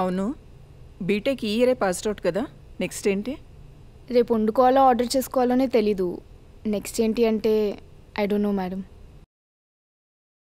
అవును బీటెక్ ఈ ఇయరే పాస్డ్ అవుట్ కదా నెక్స్ట్ ఏంటి రేపు వండుకోవాలో ఆర్డర్ చేసుకోవాలోనే తెలీదు నెక్స్ట్ ఏంటి అంటే ఐ డోంట్ నో మేడం